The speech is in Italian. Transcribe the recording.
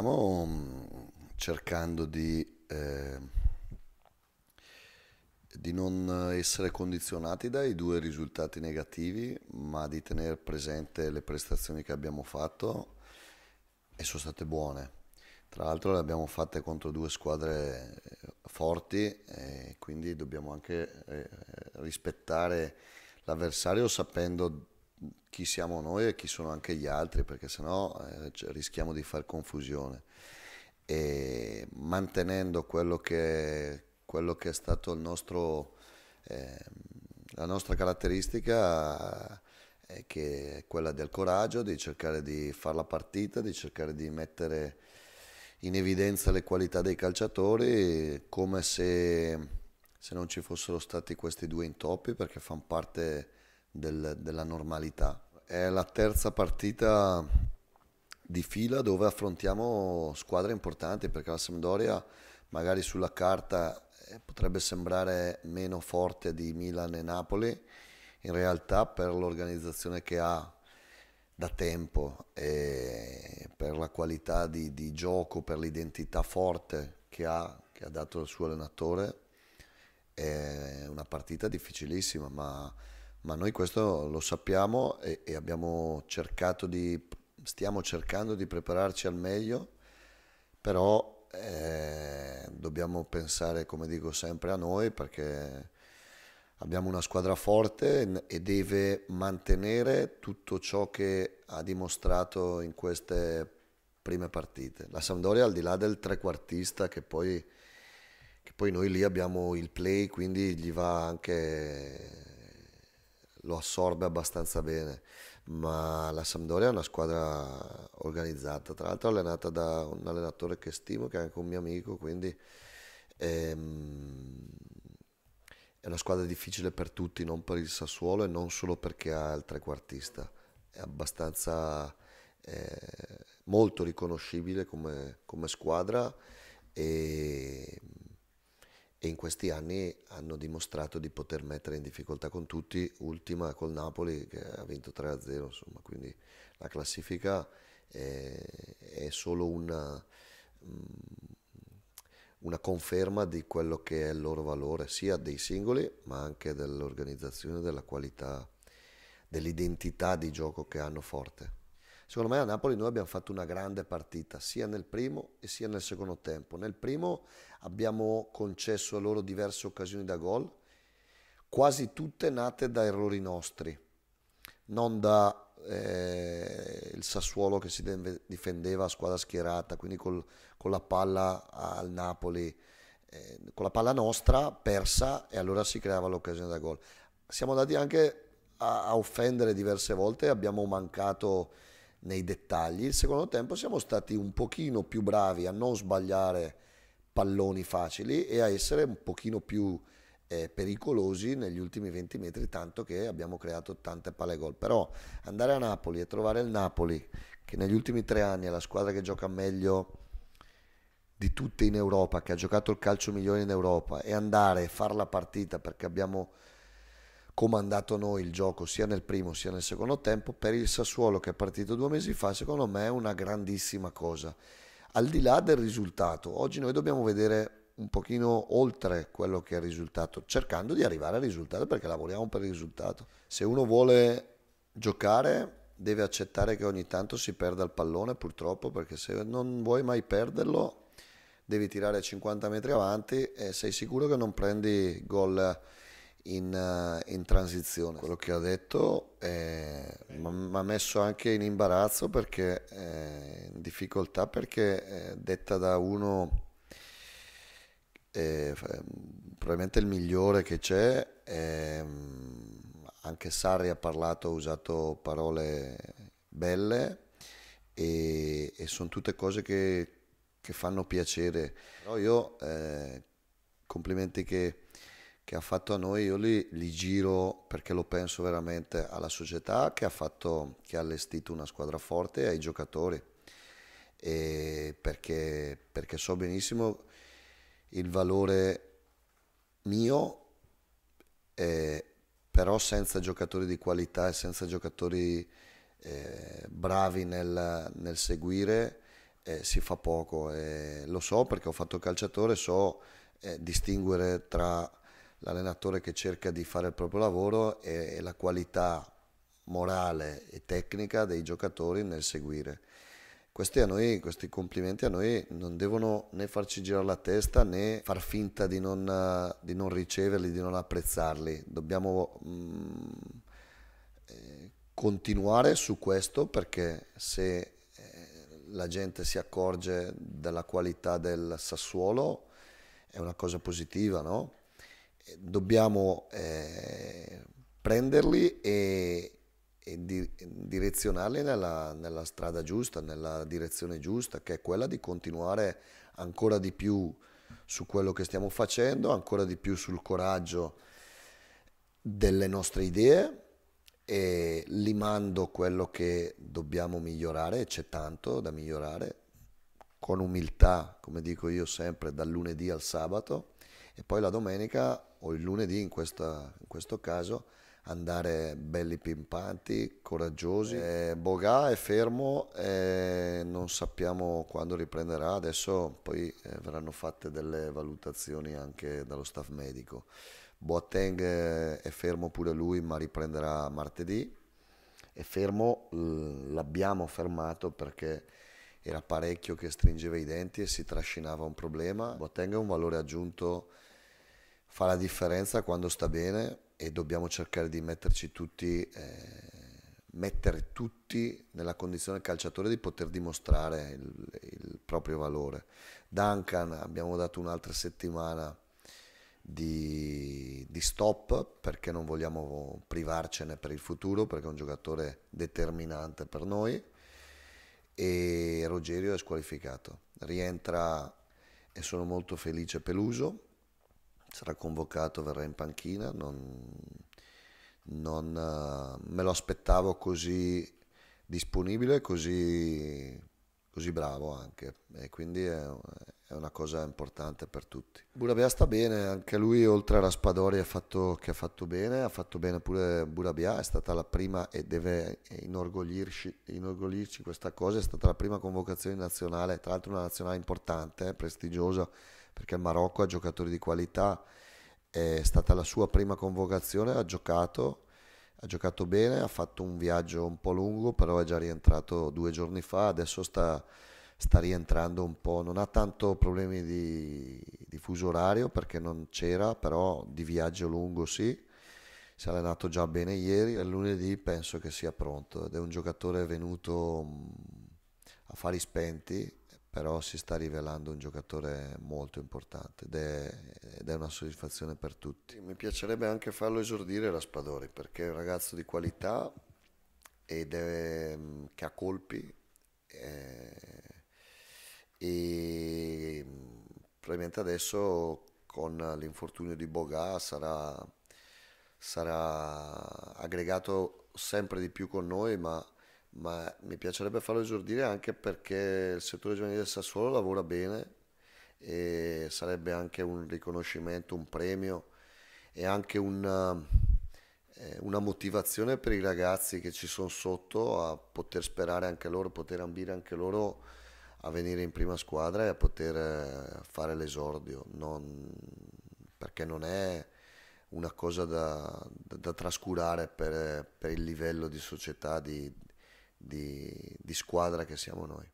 stiamo mm, cercando di, eh, di non essere condizionati dai due risultati negativi, ma di tenere presente le prestazioni che abbiamo fatto e sono state buone. Tra l'altro le abbiamo fatte contro due squadre eh, forti e quindi dobbiamo anche eh, rispettare l'avversario sapendo chi siamo noi e chi sono anche gli altri, perché sennò eh, rischiamo di fare confusione. E mantenendo quello che, quello che è stato il nostro, eh, la nostra caratteristica, eh, che è quella del coraggio, di cercare di fare la partita, di cercare di mettere in evidenza le qualità dei calciatori, come se, se non ci fossero stati questi due intoppi, perché fanno parte del, della normalità. È la terza partita di fila dove affrontiamo squadre importanti perché la Sampdoria magari sulla carta eh, potrebbe sembrare meno forte di Milan e Napoli, in realtà per l'organizzazione che ha da tempo e per la qualità di, di gioco, per l'identità forte che ha, che ha dato il suo allenatore, è una partita difficilissima, ma ma noi questo lo sappiamo e, e abbiamo cercato di, stiamo cercando di prepararci al meglio, però eh, dobbiamo pensare, come dico sempre, a noi perché abbiamo una squadra forte e deve mantenere tutto ciò che ha dimostrato in queste prime partite. La Sampdoria al di là del trequartista che poi, che poi noi lì abbiamo il play, quindi gli va anche lo assorbe abbastanza bene, ma la Sampdoria è una squadra organizzata, tra l'altro allenata da un allenatore che stimo, che è anche un mio amico, quindi ehm, è una squadra difficile per tutti, non per il Sassuolo e non solo perché ha il trequartista, è abbastanza eh, molto riconoscibile come, come squadra e e in questi anni hanno dimostrato di poter mettere in difficoltà con tutti, ultima col Napoli che ha vinto 3-0, insomma, quindi la classifica è, è solo una, mm, una, conferma di quello che è il loro valore, sia dei singoli ma anche dell'organizzazione, della qualità, dell'identità di gioco che hanno forte. Secondo me a Napoli noi abbiamo fatto una grande partita, sia nel primo e sia nel secondo tempo. Nel primo abbiamo concesso a loro diverse occasioni da gol, quasi tutte nate da errori nostri, non da eh, il Sassuolo che si difendeva a squadra schierata, quindi col, con la palla al Napoli, eh, con la palla nostra persa e allora si creava l'occasione da gol. Siamo andati anche a, a offendere diverse volte, abbiamo mancato nei dettagli. Il secondo tempo siamo stati un pochino più bravi a non sbagliare palloni facili e a essere un pochino più eh, pericolosi negli ultimi 20 metri, tanto che abbiamo creato tante palle gol. Però andare a Napoli e trovare il Napoli, che negli ultimi tre anni è la squadra che gioca meglio di tutte in Europa, che ha giocato il calcio migliore in Europa, e andare a fare la partita perché abbiamo comandato noi il gioco sia nel primo sia nel secondo tempo, per il Sassuolo che è partito due mesi fa, secondo me è una grandissima cosa. Al di là del risultato, oggi noi dobbiamo vedere un pochino oltre quello che è il risultato, cercando di arrivare al risultato perché lavoriamo per il risultato. Se uno vuole giocare deve accettare che ogni tanto si perda il pallone purtroppo perché se non vuoi mai perderlo devi tirare 50 metri avanti e sei sicuro che non prendi gol in, eh, in, transizione. Quello che ha detto eh, mi ha messo anche in imbarazzo perché eh, in difficoltà perché eh, detta da uno eh, probabilmente il migliore che c'è ehm, anche Sarri ha parlato ha usato parole belle e, e sono tutte cose che, che, fanno piacere però io eh, complimenti che che ha fatto a noi, io li, li, giro perché lo penso veramente alla società che ha, fatto, che ha allestito una squadra forte ai giocatori, e perché, perché so benissimo il valore mio, eh, però senza giocatori di qualità e senza giocatori eh, bravi nel, nel seguire eh, si fa poco. lo so perché ho fatto calciatore, so eh, distinguere tra l'allenatore che cerca di fare il proprio lavoro e, la qualità morale e tecnica dei giocatori nel seguire. Questi, noi, questi, complimenti a noi non devono né farci girare la testa né far finta di non, di non riceverli, di non apprezzarli. Dobbiamo mh, mm, eh, continuare su questo perché se eh, la gente si accorge della qualità del Sassuolo è una cosa positiva, no? dobbiamo eh, prenderli e, e di, direzionarli nella, nella, strada giusta, nella direzione giusta, che è quella di continuare ancora di più su quello che stiamo facendo, ancora di più sul coraggio delle nostre idee e limando quello che dobbiamo migliorare, c'è tanto da migliorare, con umiltà, come dico io sempre, dal lunedì al sabato e poi la domenica o il lunedì in, questa, in questo caso andare belli pimpanti, coraggiosi. Eh, Bogà è fermo, eh, non sappiamo quando riprenderà, adesso poi eh, verranno fatte delle valutazioni anche dallo staff medico. Boateng eh, è fermo pure lui, ma riprenderà martedì. È fermo, l'abbiamo fermato perché era parecchio che stringeva i denti e si trascinava un problema. Boateng è un valore aggiunto fa la differenza quando sta bene e dobbiamo cercare di metterci tutti, eh, mettere tutti nella condizione del calciatore di poter dimostrare il, il proprio valore. Duncan abbiamo dato un'altra settimana di, di, stop perché non vogliamo privarcene per il futuro perché è un giocatore determinante per noi e Rogerio è squalificato rientra e sono molto felice Peluso sarà convocato, verrà in panchina, non, non eh, me lo aspettavo così disponibile, così, così bravo anche e quindi è, è, una cosa importante per tutti. Burabia sta bene, anche lui oltre a Raspadori ha fatto, che ha fatto bene, ha fatto bene pure Burabia, è stata la prima e deve inorgoglirci, inorgoglirci questa cosa, è stata la prima convocazione nazionale, tra l'altro una nazionale importante, eh, prestigiosa perché il Marocco ha giocatori di qualità, è stata la sua prima convocazione, ha giocato, ha giocato bene, ha fatto un viaggio un po' lungo, però è già rientrato due giorni fa, adesso sta, sta rientrando un po', non ha tanto problemi di, di fuso orario perché non c'era, però di viaggio lungo sì, si è allenato già bene ieri e lunedì penso che sia pronto ed è un giocatore venuto a fari spenti però si sta rivelando un giocatore molto importante ed è, ed è, una soddisfazione per tutti. Mi piacerebbe anche farlo esordire Raspadori perché è un ragazzo di qualità ed è, mm, che ha colpi eh, e mm, probabilmente adesso con l'infortunio di Bogà sarà, sarà aggregato sempre di più con noi ma ma mi piacerebbe farlo esordire anche perché il settore giovanile del Sassuolo lavora bene e sarebbe anche un riconoscimento, un premio e anche una, eh, una motivazione per i ragazzi che ci sono sotto a poter sperare anche loro, poter ambire anche loro a venire in prima squadra e a poter eh, fare l'esordio, non, perché non è una cosa da, da trascurare per, per il livello di società, di, di, di squadra che siamo noi.